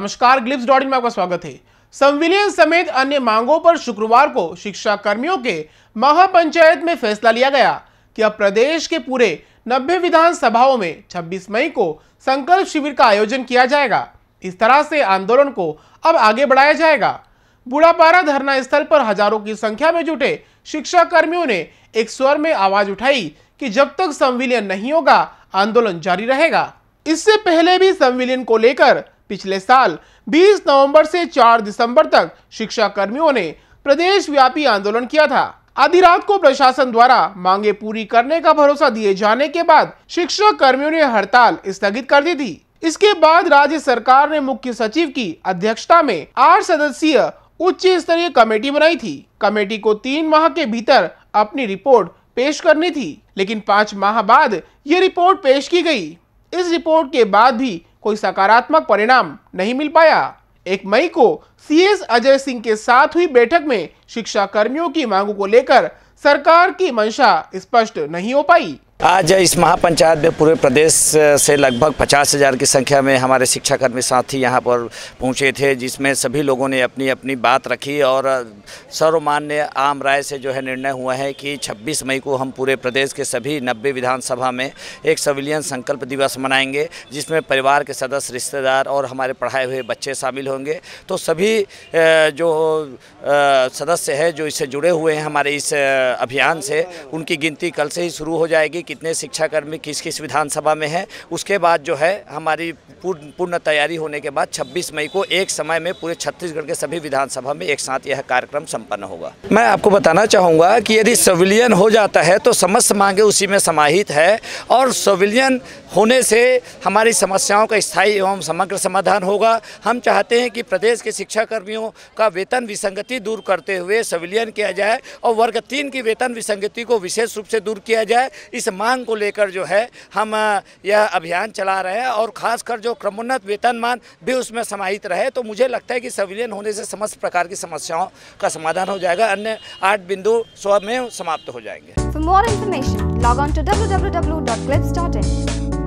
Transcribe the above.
नमस्कार ग्लिप्स dot in में आपका स्वागत है संविलियन समेत अन्य मांगों पर शुक्रवार को शिक्षा कर्मियों के महापंचायत में फैसला लिया गया कि अब प्रदेश के पूरे 90 विधानसभाओं में 26 मई को संकल्प शिविर का आयोजन किया जाएगा इस तरह से आंदोलन को अब आगे बढ़ाया जाएगा बुढ़ापारा धरना स्थल पर हजारों की संख्या में जुटे शिक्षा कर्मियों ने एक स्वर में आवाज उठाई कि जब तक संविलियन नहीं होगा आंदोलन जारी रहेगा इससे पहले भी संविलियन को लेकर पिछले साल 20 नवंबर से 4 दिसंबर तक शिक्षा कर्मियों ने प्रदेश व्यापी आंदोलन किया था आधी रात को प्रशासन द्वारा मांगे पूरी करने का भरोसा दिए जाने के बाद शिक्षा कर्मियों ने हड़ताल स्थगित कर दी थी इसके बाद राज्य सरकार ने मुख्य सचिव की अध्यक्षता में आठ सदस्यीय उच्च स्तरीय कमेटी बनाई थी कमेटी को तीन माह के भीतर अपनी रिपोर्ट पेश करनी थी लेकिन पाँच माह बाद ये रिपोर्ट पेश की गई इस रिपोर्ट के बाद भी कोई सकारात्मक परिणाम नहीं मिल पाया एक मई को सीएस अजय सिंह के साथ हुई बैठक में शिक्षा कर्मियों की मांगों को लेकर सरकार की मंशा स्पष्ट नहीं हो पाई आज इस महापंचायत में पूरे प्रदेश से लगभग पचास हज़ार की संख्या में हमारे शिक्षाकर्मी साथी यहाँ पर पहुँचे थे जिसमें सभी लोगों ने अपनी अपनी बात रखी और सर्वमान्य आम राय से जो है निर्णय हुआ है कि 26 मई को हम पूरे प्रदेश के सभी 90 विधानसभा में एक सविलियन संकल्प दिवस मनाएंगे जिसमें परिवार के सदस्य रिश्तेदार और हमारे पढ़ाए हुए बच्चे शामिल होंगे तो सभी जो सदस्य है जो इससे जुड़े हुए हैं हमारे इस अभियान से उनकी गिनती कल से ही शुरू हो जाएगी कितने शिक्षाकर्मी किस किस विधानसभा में हैं उसके बाद जो है हमारी पूर्ण पूर्ण तैयारी होने के बाद 26 मई को एक समय में पूरे छत्तीसगढ़ के सभी विधानसभा में एक साथ यह कार्यक्रम संपन्न होगा मैं आपको बताना चाहूँगा कि यदि सविलियन हो जाता है तो समस्त मांगे उसी में समाहित है और सविलियन होने से हमारी समस्याओं का स्थायी एवं समग्र समाधान होगा हम चाहते हैं कि प्रदेश के शिक्षाकर्मियों का वेतन विसंगति दूर करते हुए सविलियन किया जाए और वर्ग तीन की वेतन विसंगति को विशेष रूप से दूर किया जाए इस मांग को लेकर जो है हम यह अभियान चला रहे हैं और खासकर जो क्रमोन्नत वेतनमान भी उसमें समाहित रहे तो मुझे लगता है कि संविलियन होने से समस्त प्रकार की समस्याओं का समाधान हो जाएगा अन्य आठ बिंदु में समाप्त हो जाएंगे for more information log on to W